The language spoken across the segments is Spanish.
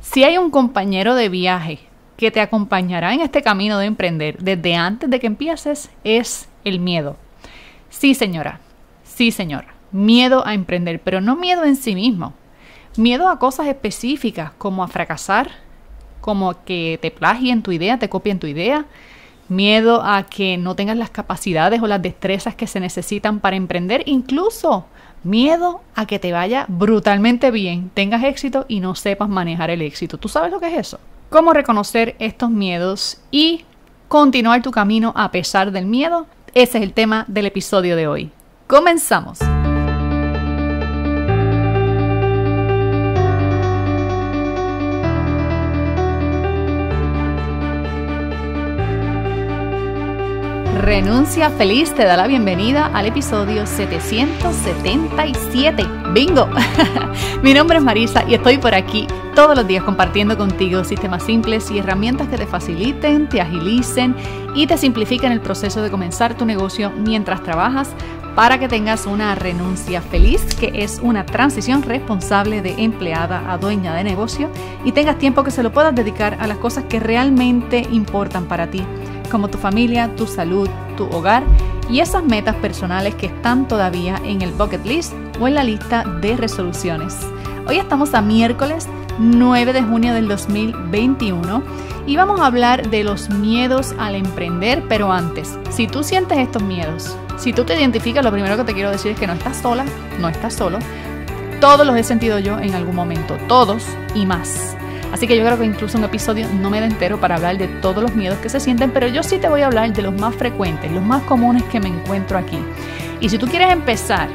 Si hay un compañero de viaje que te acompañará en este camino de emprender desde antes de que empieces, es el miedo. Sí, señora. Sí, señor. Miedo a emprender, pero no miedo en sí mismo. Miedo a cosas específicas como a fracasar, como que te plagien tu idea, te copien tu idea, miedo a que no tengas las capacidades o las destrezas que se necesitan para emprender, incluso Miedo a que te vaya brutalmente bien, tengas éxito y no sepas manejar el éxito. ¿Tú sabes lo que es eso? Cómo reconocer estos miedos y continuar tu camino a pesar del miedo. Ese es el tema del episodio de hoy. Comenzamos. Renuncia Feliz te da la bienvenida al episodio 777. ¡Bingo! Mi nombre es Marisa y estoy por aquí todos los días compartiendo contigo sistemas simples y herramientas que te faciliten, te agilicen y te simplifiquen el proceso de comenzar tu negocio mientras trabajas para que tengas una renuncia feliz, que es una transición responsable de empleada a dueña de negocio y tengas tiempo que se lo puedas dedicar a las cosas que realmente importan para ti como tu familia, tu salud, tu hogar y esas metas personales que están todavía en el bucket list o en la lista de resoluciones. Hoy estamos a miércoles 9 de junio del 2021 y vamos a hablar de los miedos al emprender, pero antes, si tú sientes estos miedos, si tú te identificas, lo primero que te quiero decir es que no estás sola, no estás solo. Todos los he sentido yo en algún momento, todos y más. Así que yo creo que incluso un episodio no me da entero para hablar de todos los miedos que se sienten, pero yo sí te voy a hablar de los más frecuentes, los más comunes que me encuentro aquí. Y si tú quieres empezar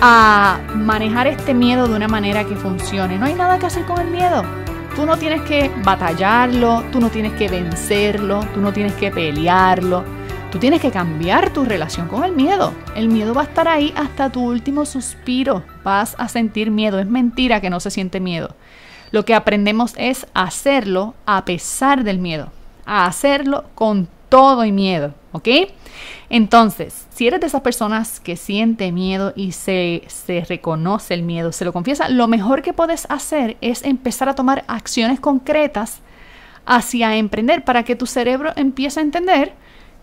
a manejar este miedo de una manera que funcione, no hay nada que hacer con el miedo. Tú no tienes que batallarlo, tú no tienes que vencerlo, tú no tienes que pelearlo. Tú tienes que cambiar tu relación con el miedo. El miedo va a estar ahí hasta tu último suspiro. Vas a sentir miedo. Es mentira que no se siente miedo. Lo que aprendemos es hacerlo a pesar del miedo, a hacerlo con todo y miedo, ¿ok? Entonces, si eres de esas personas que siente miedo y se, se reconoce el miedo, se lo confiesa, lo mejor que puedes hacer es empezar a tomar acciones concretas hacia emprender para que tu cerebro empiece a entender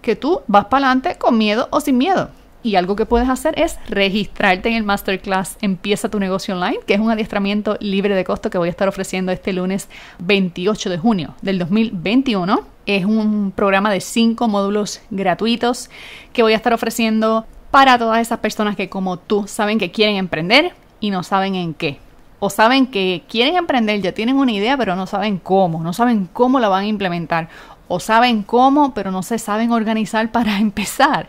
que tú vas para adelante con miedo o sin miedo. Y algo que puedes hacer es registrarte en el masterclass Empieza tu negocio online, que es un adiestramiento libre de costo que voy a estar ofreciendo este lunes 28 de junio del 2021. Es un programa de cinco módulos gratuitos que voy a estar ofreciendo para todas esas personas que como tú saben que quieren emprender y no saben en qué. O saben que quieren emprender, ya tienen una idea, pero no saben cómo, no saben cómo la van a implementar. O saben cómo, pero no se saben organizar para empezar.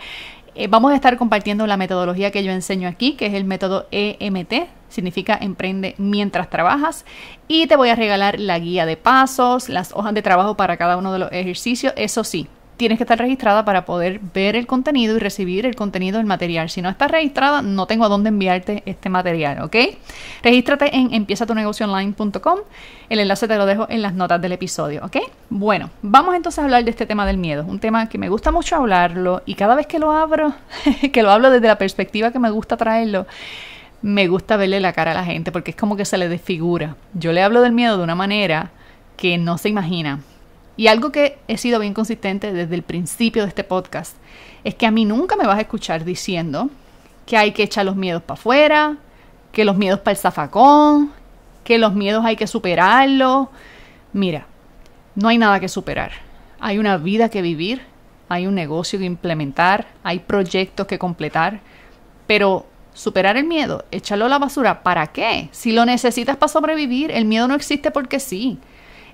Eh, vamos a estar compartiendo la metodología que yo enseño aquí, que es el método EMT, significa emprende mientras trabajas, y te voy a regalar la guía de pasos, las hojas de trabajo para cada uno de los ejercicios, eso sí tienes que estar registrada para poder ver el contenido y recibir el contenido del material. Si no estás registrada, no tengo a dónde enviarte este material, ¿ok? Regístrate en empiezatunegocioonline.com. El enlace te lo dejo en las notas del episodio, ¿ok? Bueno, vamos entonces a hablar de este tema del miedo. Un tema que me gusta mucho hablarlo y cada vez que lo abro, que lo hablo desde la perspectiva que me gusta traerlo, me gusta verle la cara a la gente porque es como que se le desfigura. Yo le hablo del miedo de una manera que no se imagina. Y algo que he sido bien consistente desde el principio de este podcast es que a mí nunca me vas a escuchar diciendo que hay que echar los miedos para afuera, que los miedos para el zafacón, que los miedos hay que superarlos. Mira, no hay nada que superar. Hay una vida que vivir, hay un negocio que implementar, hay proyectos que completar, pero superar el miedo, echarlo a la basura, ¿para qué? Si lo necesitas para sobrevivir, el miedo no existe porque sí.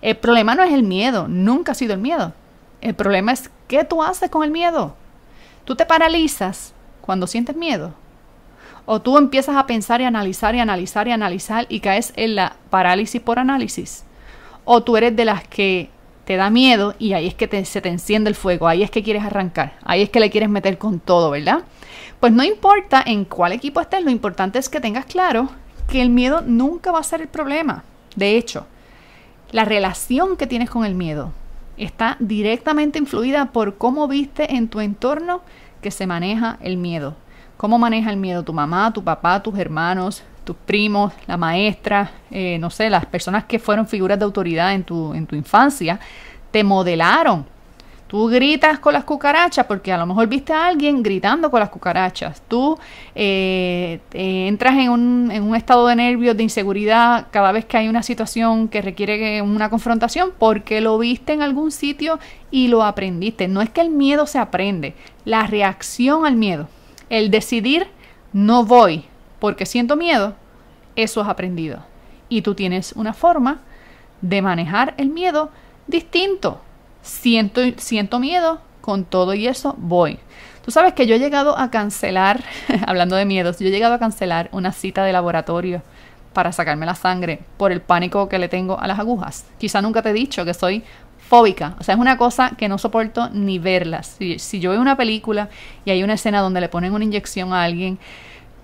El problema no es el miedo, nunca ha sido el miedo. El problema es qué tú haces con el miedo. Tú te paralizas cuando sientes miedo. O tú empiezas a pensar y analizar y analizar y analizar y caes en la parálisis por análisis. O tú eres de las que te da miedo y ahí es que se te enciende el fuego, ahí es que quieres arrancar, ahí es que le quieres meter con todo, ¿verdad? Pues no importa en cuál equipo estés, lo importante es que tengas claro que el miedo nunca va a ser el problema. De hecho, la relación que tienes con el miedo está directamente influida por cómo viste en tu entorno que se maneja el miedo. ¿Cómo maneja el miedo tu mamá, tu papá, tus hermanos, tus primos, la maestra, eh, no sé, las personas que fueron figuras de autoridad en tu, en tu infancia? Te modelaron Tú gritas con las cucarachas porque a lo mejor viste a alguien gritando con las cucarachas. Tú eh, eh, entras en un, en un, estado de nervios, de inseguridad cada vez que hay una situación que requiere una confrontación porque lo viste en algún sitio y lo aprendiste. No es que el miedo se aprende, la reacción al miedo, el decidir no voy porque siento miedo, eso es aprendido. Y tú tienes una forma de manejar el miedo distinto siento, siento miedo, con todo y eso voy. Tú sabes que yo he llegado a cancelar, hablando de miedos, yo he llegado a cancelar una cita de laboratorio para sacarme la sangre por el pánico que le tengo a las agujas. Quizá nunca te he dicho que soy fóbica, o sea, es una cosa que no soporto ni verlas. si yo veo una película y hay una escena donde le ponen una inyección a alguien,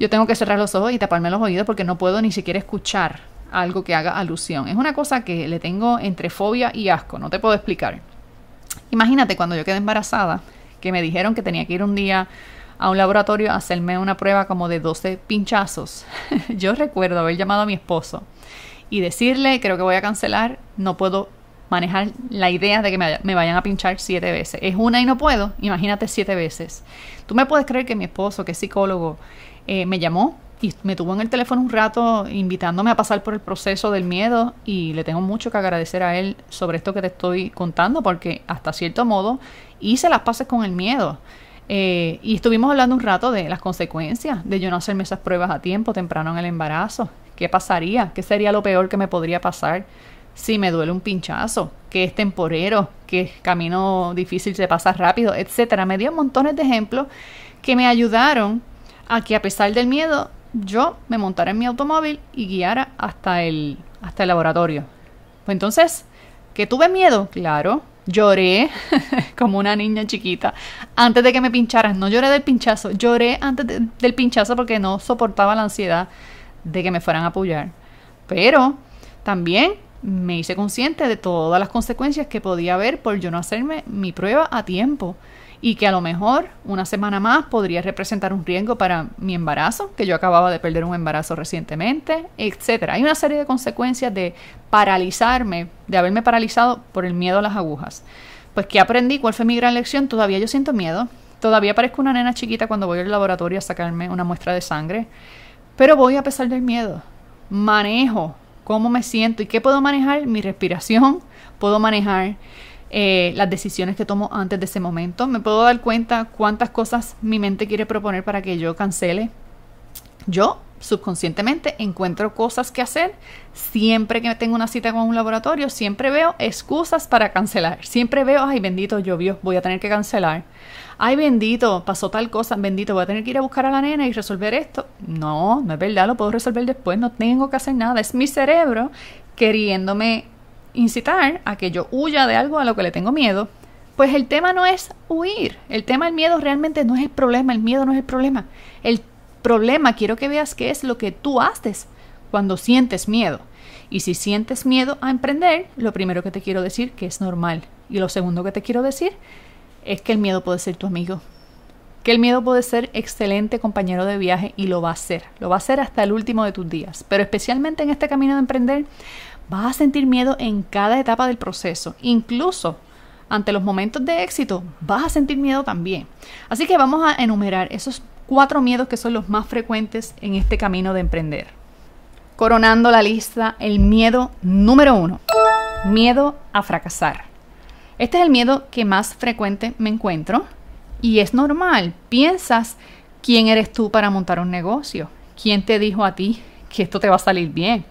yo tengo que cerrar los ojos y taparme los oídos porque no puedo ni siquiera escuchar algo que haga alusión. Es una cosa que le tengo entre fobia y asco, no te puedo explicar. Imagínate cuando yo quedé embarazada, que me dijeron que tenía que ir un día a un laboratorio a hacerme una prueba como de 12 pinchazos. yo recuerdo haber llamado a mi esposo y decirle, creo que voy a cancelar, no puedo manejar la idea de que me, vayan a pinchar siete veces. Es una y no puedo, imagínate siete veces. Tú me puedes creer que mi esposo, que es psicólogo, eh, me llamó y me tuvo en el teléfono un rato invitándome a pasar por el proceso del miedo y le tengo mucho que agradecer a él sobre esto que te estoy contando porque hasta cierto modo hice las paces con el miedo. Eh, y estuvimos hablando un rato de las consecuencias de yo no hacerme esas pruebas a tiempo, temprano en el embarazo. ¿Qué pasaría? ¿Qué sería lo peor que me podría pasar si me duele un pinchazo? ¿Que es temporero? ¿Que camino difícil se pasa rápido? Etcétera. Me dio montones de ejemplos que me ayudaron a que a pesar del miedo yo me montara en mi automóvil y guiara hasta el, hasta el laboratorio. Pues entonces, ¿que tuve miedo? Claro, lloré como una niña chiquita antes de que me pincharan. No lloré del pinchazo, lloré antes del pinchazo porque no soportaba la ansiedad de que me fueran a apoyar. Pero también me hice consciente de todas las consecuencias que podía haber por yo no hacerme mi prueba a tiempo y que a lo mejor una semana más podría representar un riesgo para mi embarazo, que yo acababa de perder un embarazo recientemente, etc. Hay una serie de consecuencias de paralizarme, de haberme paralizado por el miedo a las agujas. Pues que aprendí, cuál fue mi gran lección, todavía yo siento miedo, todavía parezco una nena chiquita cuando voy al laboratorio a sacarme una muestra de sangre, pero voy a pesar del miedo, manejo cómo me siento y qué puedo manejar, mi respiración, puedo manejar eh, las decisiones que tomo antes de ese momento. Me puedo dar cuenta cuántas cosas mi mente quiere proponer para que yo cancele. Yo subconscientemente encuentro cosas que hacer. Siempre que tengo una cita con un laboratorio, siempre veo excusas para cancelar. Siempre veo, ay bendito, llovió, voy a tener que cancelar. Ay bendito, pasó tal cosa, bendito, voy a tener que ir a buscar a la nena y resolver esto. No, no es verdad, lo puedo resolver después, no tengo que hacer nada. Es mi cerebro queriéndome incitar a que yo huya de algo a lo que le tengo miedo, pues el tema no es huir. El tema del miedo realmente no es el problema. El miedo no es el problema. El problema quiero que veas qué es lo que tú haces cuando sientes miedo. Y si sientes miedo a emprender, lo primero que te quiero decir que es normal. Y lo segundo que te quiero decir es que el miedo puede ser tu amigo. Que el miedo puede ser excelente compañero de viaje y lo va a ser. Lo va a ser hasta el último de tus días. Pero especialmente en este camino de emprender, Vas a sentir miedo en cada etapa del proceso, incluso ante los momentos de éxito, vas a sentir miedo también. Así que vamos a enumerar esos cuatro miedos que son los más frecuentes en este camino de emprender. Coronando la lista, el miedo número uno, miedo a fracasar. Este es el miedo que más frecuente me encuentro y es normal. Piensas quién eres tú para montar un negocio, quién te dijo a ti que esto te va a salir bien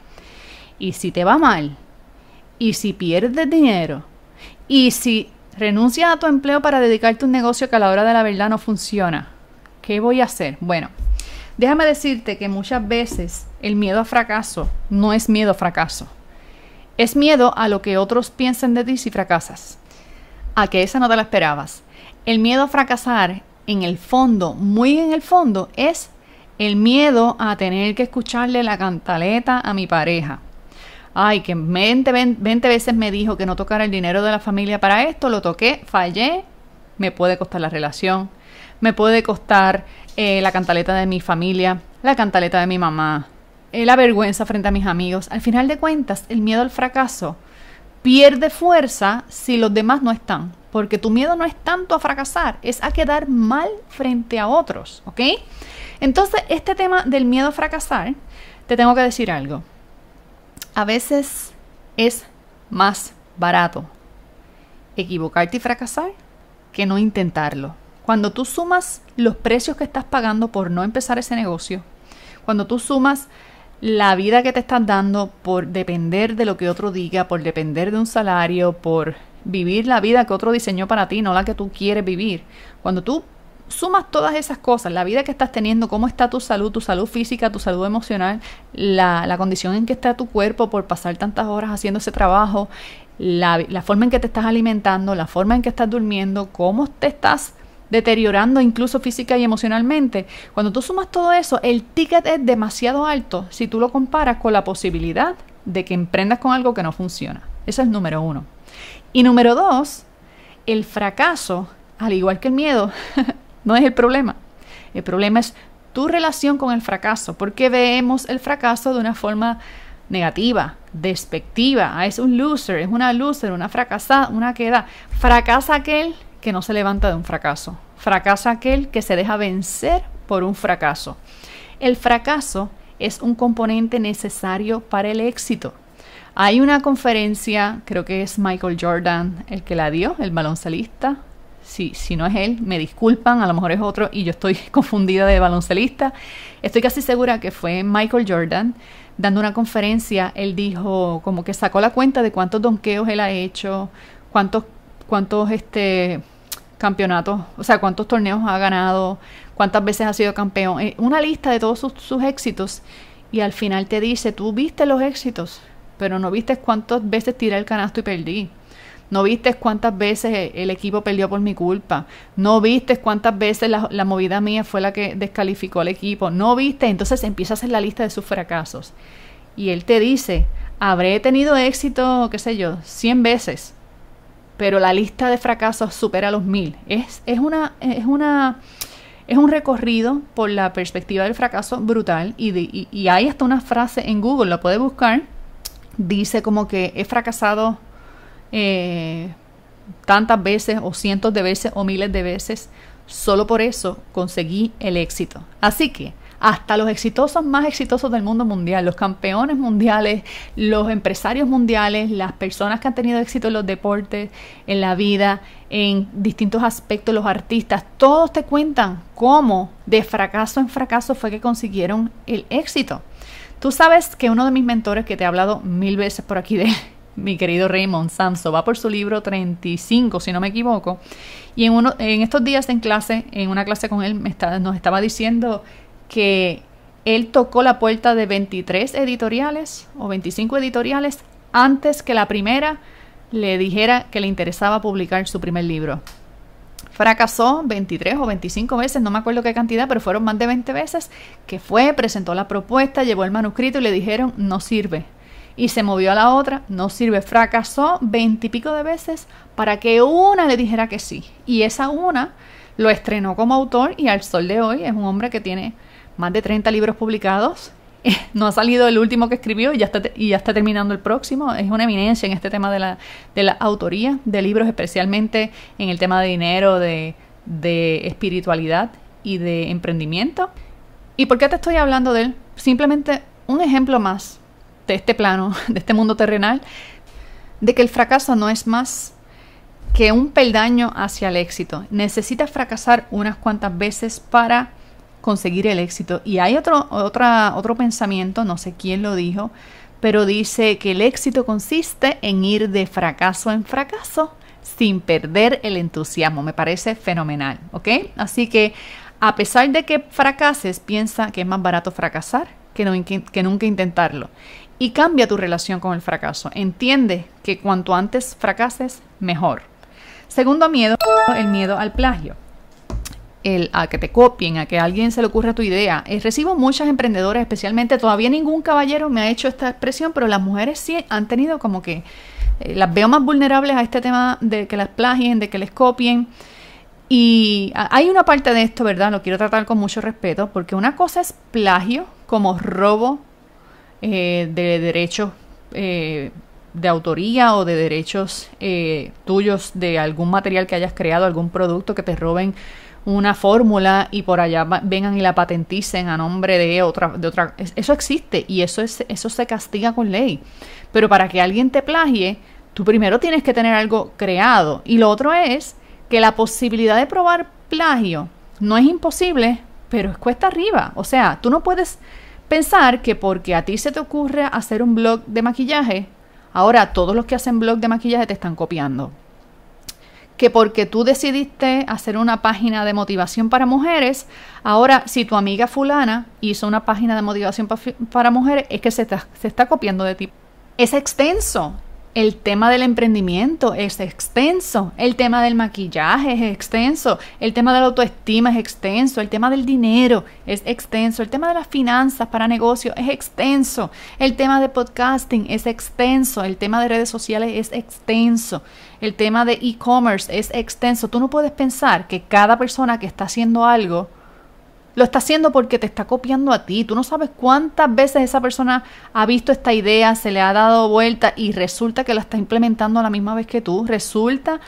y si te va mal, y si pierdes dinero, y si renuncias a tu empleo para dedicarte a un negocio que a la hora de la verdad no funciona, ¿qué voy a hacer? Bueno, déjame decirte que muchas veces el miedo a fracaso no es miedo a fracaso. Es miedo a lo que otros piensen de ti si fracasas. A que esa no te la esperabas. El miedo a fracasar, en el fondo, muy en el fondo, es el miedo a tener que escucharle la cantaleta a mi pareja ay, que 20, veces me dijo que no tocara el dinero de la familia para esto, lo toqué, fallé, me puede costar la relación, me puede costar eh, la cantaleta de mi familia, la cantaleta de mi mamá, eh, la vergüenza frente a mis amigos. Al final de cuentas, el miedo al fracaso pierde fuerza si los demás no están, porque tu miedo no es tanto a fracasar, es a quedar mal frente a otros, ¿ok? Entonces, este tema del miedo a fracasar, te tengo que decir algo. A veces es más barato equivocarte y fracasar que no intentarlo. Cuando tú sumas los precios que estás pagando por no empezar ese negocio, cuando tú sumas la vida que te estás dando por depender de lo que otro diga, por depender de un salario, por vivir la vida que otro diseñó para ti, no la que tú quieres vivir, cuando tú sumas todas esas cosas, la vida que estás teniendo, cómo está tu salud, tu salud física, tu salud emocional, la, condición en que está tu cuerpo por pasar tantas horas haciendo ese trabajo, la, la, forma en que te estás alimentando, la forma en que estás durmiendo, cómo te estás deteriorando incluso física y emocionalmente. Cuando tú sumas todo eso, el ticket es demasiado alto si tú lo comparas con la posibilidad de que emprendas con algo que no funciona. Eso es número uno. Y número dos, el fracaso, al igual que el miedo, No es el problema. El problema es tu relación con el fracaso, porque vemos el fracaso de una forma negativa, despectiva. Ah, es un loser, es una loser, una fracasada, una queda. Fracasa aquel que no se levanta de un fracaso. Fracasa aquel que se deja vencer por un fracaso. El fracaso es un componente necesario para el éxito. Hay una conferencia, creo que es Michael Jordan el que la dio, el baloncelista, si, si no es él, me disculpan, a lo mejor es otro y yo estoy confundida de baloncelista. Estoy casi segura que fue Michael Jordan dando una conferencia, él dijo como que sacó la cuenta de cuántos donqueos él ha hecho, cuántos cuántos este campeonatos, o sea, cuántos torneos ha ganado, cuántas veces ha sido campeón, eh, una lista de todos sus, sus éxitos y al final te dice, "Tú viste los éxitos, pero no viste cuántas veces tiré el canasto y perdí." No viste cuántas veces el equipo perdió por mi culpa. No viste cuántas veces la, movida mía fue la que descalificó al equipo. No viste. Entonces empieza a hacer la lista de sus fracasos. Y él te dice, habré tenido éxito, qué sé yo, 100 veces. Pero la lista de fracasos supera los mil. Es, es una... Es una es un recorrido por la perspectiva del fracaso brutal y, y hay hasta una frase en Google, la puedes buscar, dice como que he fracasado eh, tantas veces o cientos de veces o miles de veces. Solo por eso conseguí el éxito. Así que hasta los exitosos más exitosos del mundo mundial, los campeones mundiales, los empresarios mundiales, las personas que han tenido éxito en los deportes, en la vida, en distintos aspectos, los artistas, todos te cuentan cómo de fracaso en fracaso fue que consiguieron el éxito. Tú sabes que uno de mis mentores, que te he hablado mil veces por aquí de mi querido Raymond Samso, va por su libro 35, si no me equivoco. Y en, en estos días en clase, en una clase con él, nos estaba diciendo que él tocó la puerta de 23 editoriales o 25 editoriales antes que la primera le dijera que le interesaba publicar su primer libro. Fracasó 23 o 25 veces, no me acuerdo qué cantidad, pero fueron más de 20 veces que fue, presentó la propuesta, llevó el manuscrito y le dijeron no sirve y se movió a la otra, no sirve, fracasó veintipico de veces para que una le dijera que sí. Y esa una lo estrenó como autor y al sol de hoy es un hombre que tiene más de 30 libros publicados. Eh, no ha salido el último que escribió y ya está, y ya está terminando el próximo. Es una eminencia en este tema de la, de la autoría de libros, especialmente en el tema de dinero, de, de espiritualidad y de emprendimiento. ¿Y por qué te estoy hablando de él? Simplemente un ejemplo más de este plano, de este mundo terrenal, de que el fracaso no es más que un peldaño hacia el éxito. Necesitas fracasar unas cuantas veces para conseguir el éxito. Y hay otro, otra, otro pensamiento, no sé quién lo dijo, pero dice que el éxito consiste en ir de fracaso en fracaso sin perder el entusiasmo. Me parece fenomenal, ¿ok? Así que a pesar de que fracases, piensa que es más barato fracasar que, que nunca intentarlo y cambia tu relación con el fracaso. Entiende que cuanto antes fracases, mejor. Segundo miedo, el miedo al plagio. El a que te copien, a que a alguien se le ocurra tu idea. Eh, recibo muchas emprendedoras, especialmente, todavía ningún caballero me ha hecho esta expresión, pero las mujeres sí han tenido como que eh, las veo más vulnerables a este tema de que las plagien, de que les copien. Y hay una parte de esto, ¿verdad? Lo quiero tratar con mucho respeto, porque una cosa es plagio como robo eh, de derechos eh, de autoría o de derechos eh, tuyos de algún material que hayas creado, algún producto que te roben una fórmula y por allá vengan y la patenticen a nombre de otra, de otra. Eso existe y eso eso se castiga con ley. Pero para que alguien te plagie, tú primero tienes que tener algo creado. Y lo otro es que la posibilidad de probar plagio no es imposible, pero es cuesta arriba. O sea, tú no puedes Pensar que porque a ti se te ocurre hacer un blog de maquillaje, ahora todos los que hacen blog de maquillaje te están copiando. Que porque tú decidiste hacer una página de motivación para mujeres, ahora si tu amiga fulana hizo una página de motivación para mujeres, es que se está, se está copiando de ti. Es extenso, el tema del emprendimiento es extenso, el tema del maquillaje es extenso, el tema de la autoestima es extenso, el tema del dinero es extenso, el tema de las finanzas para negocios es extenso, el tema de podcasting es extenso, el tema de redes sociales es extenso, el tema de e-commerce es extenso. Tú no puedes pensar que cada persona que está haciendo algo lo está haciendo porque te está copiando a ti. Tú no sabes cuántas veces esa persona ha visto esta idea, se le ha dado vuelta y resulta que la está implementando a la misma vez que tú. Resulta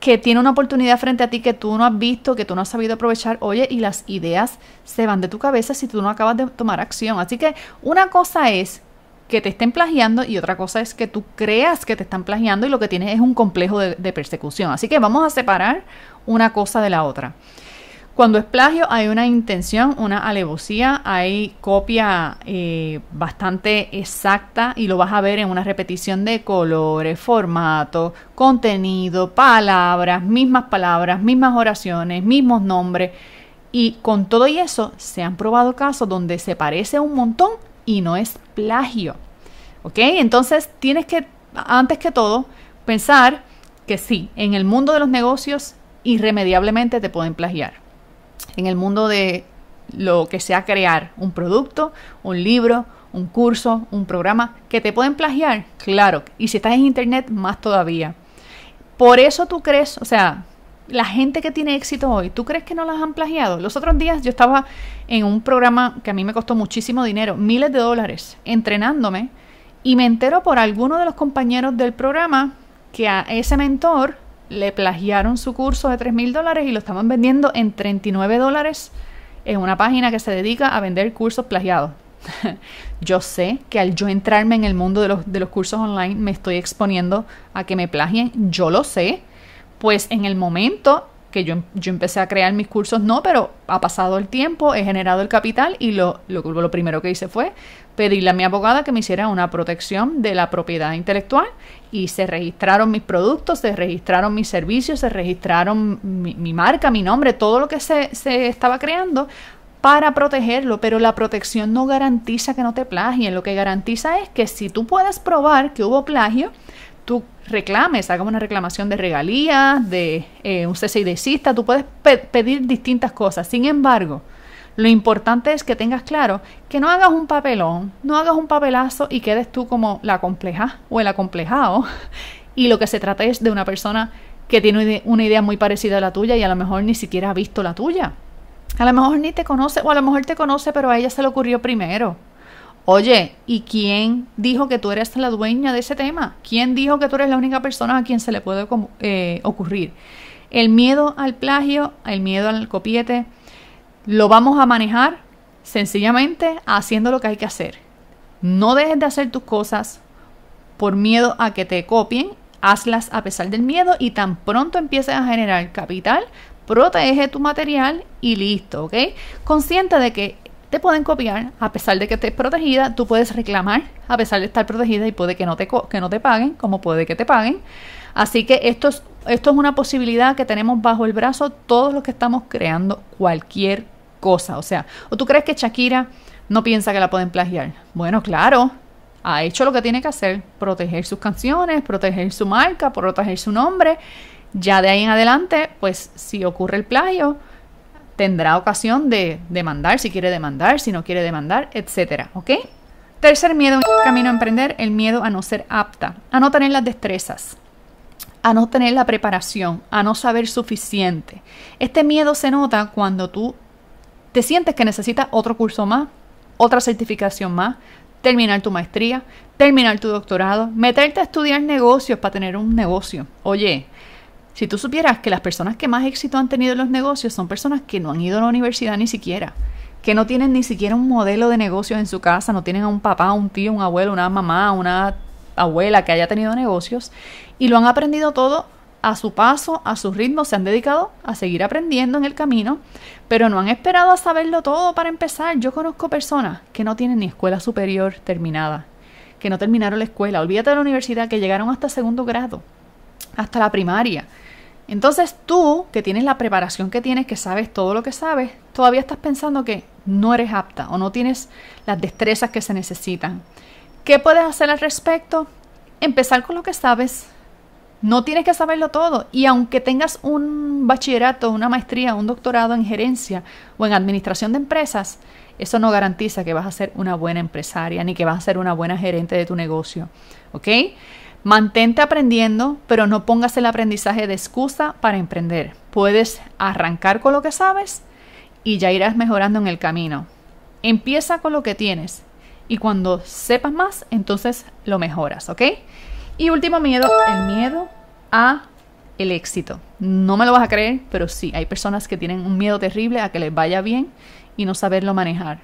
que tiene una oportunidad frente a ti que tú no has visto, que tú no has sabido aprovechar, oye, y las ideas se van de tu cabeza si tú no acabas de tomar acción. Así que una cosa es que te estén plagiando y otra cosa es que tú creas que te están plagiando y lo que tienes es un complejo de, persecución. Así que vamos a separar una cosa de la otra. Cuando es plagio hay una intención, una alevosía, hay copia eh, bastante exacta y lo vas a ver en una repetición de colores, formato, contenido, palabras, mismas palabras, mismas oraciones, mismos nombres. Y con todo y eso se han probado casos donde se parece un montón y no es plagio. ¿Ok? Entonces tienes que, antes que todo, pensar que sí, en el mundo de los negocios irremediablemente te pueden plagiar en el mundo de lo que sea crear un producto, un libro, un curso, un programa, que te pueden plagiar, claro, y si estás en internet, más todavía. Por eso tú crees, o sea, la gente que tiene éxito hoy, ¿tú crees que no las han plagiado? Los otros días yo estaba en un programa que a mí me costó muchísimo dinero, miles de dólares, entrenándome, y me entero por alguno de los compañeros del programa que a ese mentor le plagiaron su curso de $3,000 mil dólares y lo estaban vendiendo en 39 dólares en una página que se dedica a vender cursos plagiados. yo sé que al yo entrarme en el mundo de los, de los cursos online me estoy exponiendo a que me plagien, yo lo sé, pues en el momento que yo, em, yo, empecé a crear mis cursos, no, pero ha pasado el tiempo, he generado el capital y lo, lo, lo primero que hice fue pedirle a mi abogada que me hiciera una protección de la propiedad intelectual y se registraron mis productos, se registraron mis servicios, se registraron mi, marca, mi nombre, todo lo que se, se estaba creando para protegerlo, pero la protección no garantiza que no te plagien, lo que garantiza es que si tú puedes probar que hubo plagio, tú reclames, haga una reclamación de regalías, de eh, un cese y tú puedes pedir distintas cosas. Sin embargo, lo importante es que tengas claro que no hagas un papelón, no hagas un papelazo y quedes tú como la compleja o el acomplejado. Y lo que se trata es de una persona que tiene una idea muy parecida a la tuya y a lo mejor ni siquiera ha visto la tuya. A lo mejor ni te conoce o a lo mejor te conoce pero a ella se le ocurrió primero. Oye, ¿y quién dijo que tú eres la dueña de ese tema? ¿Quién dijo que tú eres la única persona a quien se le puede eh, ocurrir? El miedo al plagio, el miedo al copiete, lo vamos a manejar sencillamente haciendo lo que hay que hacer. No dejes de hacer tus cosas por miedo a que te copien, hazlas a pesar del miedo y tan pronto empieces a generar capital, protege tu material y listo, ¿ok? Consciente de que te pueden copiar, a pesar de que estés protegida, tú puedes reclamar, a pesar de estar protegida y puede que no te, que no te paguen, como puede que te paguen. Así que esto es, esto es una posibilidad que tenemos bajo el brazo todos los que estamos creando cualquier cosa. O sea, ¿o tú crees que Shakira no piensa que la pueden plagiar? Bueno, claro, ha hecho lo que tiene que hacer, proteger sus canciones, proteger su marca, proteger su nombre. Ya de ahí en adelante, pues si ocurre el plagio, tendrá ocasión de demandar si quiere demandar, si no quiere demandar, etcétera, ¿Ok? Tercer miedo en el camino a emprender, el miedo a no ser apta, a no tener las destrezas, a no tener la preparación, a no saber suficiente. Este miedo se nota cuando tú te sientes que necesitas otro curso más, otra certificación más, terminar tu maestría, terminar tu doctorado, meterte a estudiar negocios para tener un negocio. Oye, si tú supieras que las personas que más éxito han tenido en los negocios son personas que no han ido a la universidad ni siquiera, que no tienen ni siquiera un modelo de negocios en su casa, no tienen a un papá, un tío, un abuelo, una mamá, una abuela que haya tenido negocios y lo han aprendido todo a su paso, a su ritmo, se han dedicado a seguir aprendiendo en el camino, pero no han esperado a saberlo todo para empezar. Yo conozco personas que no tienen ni escuela superior terminada, que no terminaron la escuela, olvídate de la universidad, que llegaron hasta segundo grado, hasta la primaria, entonces tú, que tienes la preparación que tienes, que sabes todo lo que sabes, todavía estás pensando que no eres apta o no tienes las destrezas que se necesitan. ¿Qué puedes hacer al respecto? Empezar con lo que sabes. No tienes que saberlo todo. Y aunque tengas un bachillerato, una maestría, un doctorado en gerencia o en administración de empresas, eso no garantiza que vas a ser una buena empresaria ni que vas a ser una buena gerente de tu negocio. ¿Ok? Mantente aprendiendo, pero no pongas el aprendizaje de excusa para emprender. Puedes arrancar con lo que sabes y ya irás mejorando en el camino. Empieza con lo que tienes y cuando sepas más, entonces lo mejoras, ¿ok? Y último miedo, el miedo a el éxito. No me lo vas a creer, pero sí, hay personas que tienen un miedo terrible a que les vaya bien y no saberlo manejar.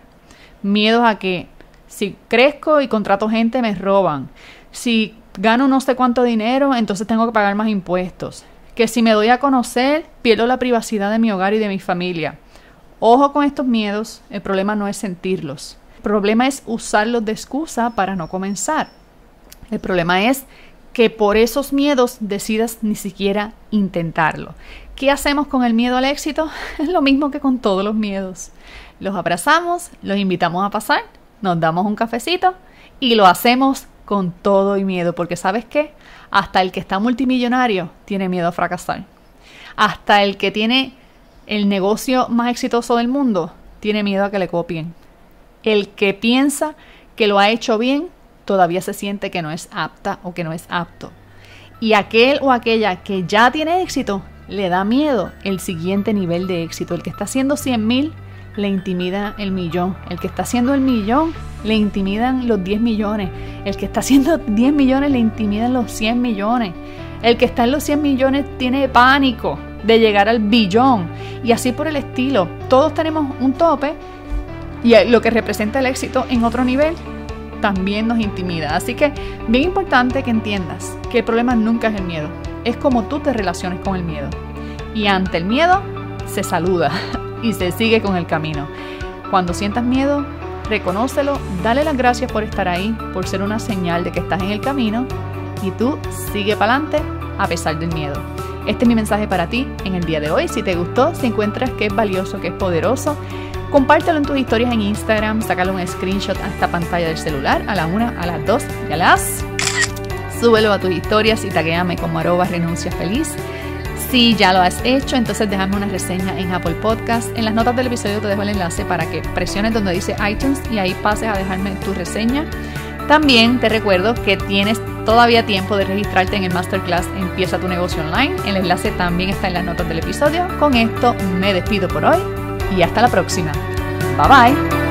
Miedo a que si crezco y contrato gente me roban. Si gano no sé cuánto dinero, entonces tengo que pagar más impuestos. Que si me doy a conocer, pierdo la privacidad de mi hogar y de mi familia. Ojo con estos miedos, el problema no es sentirlos. El problema es usarlos de excusa para no comenzar. El problema es que por esos miedos decidas ni siquiera intentarlo. ¿Qué hacemos con el miedo al éxito? Es lo mismo que con todos los miedos. Los abrazamos, los invitamos a pasar, nos damos un cafecito y lo hacemos con todo y miedo, porque sabes qué, hasta el que está multimillonario tiene miedo a fracasar. Hasta el que tiene el negocio más exitoso del mundo tiene miedo a que le copien. El que piensa que lo ha hecho bien todavía se siente que no es apta o que no es apto. Y aquel o aquella que ya tiene éxito le da miedo el siguiente nivel de éxito, el que está haciendo 100 mil le intimida el millón. El que está haciendo el millón, le intimidan los 10 millones. El que está haciendo 10 millones, le intimidan los 100 millones. El que está en los 100 millones tiene pánico de llegar al billón. Y así por el estilo. Todos tenemos un tope y lo que representa el éxito en otro nivel también nos intimida. Así que bien importante que entiendas que el problema nunca es el miedo. Es como tú te relaciones con el miedo. Y ante el miedo se saluda. y se sigue con el camino. Cuando sientas miedo, reconócelo, dale las gracias por estar ahí, por ser una señal de que estás en el camino y tú sigue para adelante a pesar del miedo. Este es mi mensaje para ti en el día de hoy. Si te gustó, si encuentras que es valioso, que es poderoso, compártelo en tus historias en Instagram, sácale un screenshot a esta pantalla del celular a la una, a las 2 y a las... Súbelo a tus historias y taguéame como arroba renuncia feliz. Si ya lo has hecho, entonces déjame una reseña en Apple Podcast. En las notas del episodio te dejo el enlace para que presiones donde dice iTunes y ahí pases a dejarme tu reseña. También te recuerdo que tienes todavía tiempo de registrarte en el masterclass Empieza tu negocio online. El enlace también está en las notas del episodio. Con esto me despido por hoy y hasta la próxima. Bye bye.